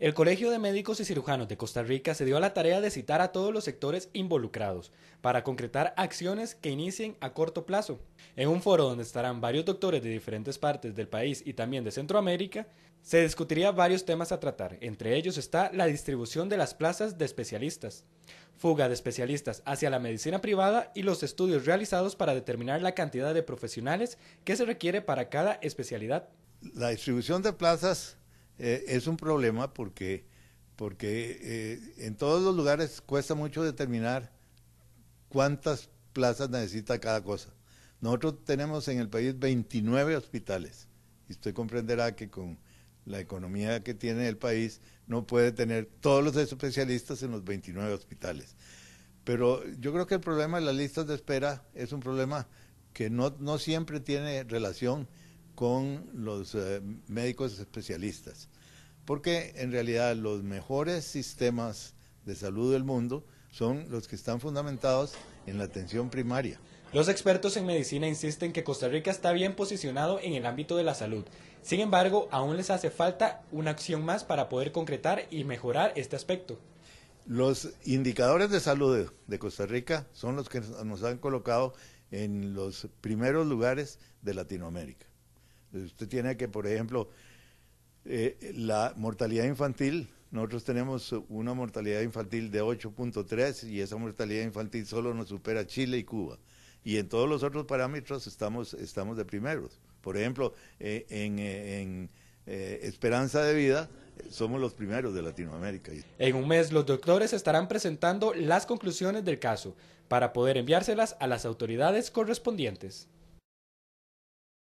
El Colegio de Médicos y Cirujanos de Costa Rica se dio a la tarea de citar a todos los sectores involucrados para concretar acciones que inicien a corto plazo. En un foro donde estarán varios doctores de diferentes partes del país y también de Centroamérica, se discutiría varios temas a tratar. Entre ellos está la distribución de las plazas de especialistas, fuga de especialistas hacia la medicina privada y los estudios realizados para determinar la cantidad de profesionales que se requiere para cada especialidad. La distribución de plazas eh, es un problema porque, porque eh, en todos los lugares cuesta mucho determinar cuántas plazas necesita cada cosa. Nosotros tenemos en el país 29 hospitales y usted comprenderá que con la economía que tiene el país no puede tener todos los especialistas en los 29 hospitales. Pero yo creo que el problema de las listas de espera es un problema que no, no siempre tiene relación con los eh, médicos especialistas, porque en realidad los mejores sistemas de salud del mundo son los que están fundamentados en la atención primaria. Los expertos en medicina insisten que Costa Rica está bien posicionado en el ámbito de la salud. Sin embargo, aún les hace falta una acción más para poder concretar y mejorar este aspecto. Los indicadores de salud de Costa Rica son los que nos han colocado en los primeros lugares de Latinoamérica. Usted tiene que, por ejemplo, eh, la mortalidad infantil, nosotros tenemos una mortalidad infantil de 8.3 y esa mortalidad infantil solo nos supera Chile y Cuba. Y en todos los otros parámetros estamos, de primeros. Por ejemplo, eh, en, eh, en esperanza de vida, somos los primeros de Latinoamérica. En un mes los doctores estarán presentando las conclusiones del caso para poder enviárselas a las autoridades correspondientes.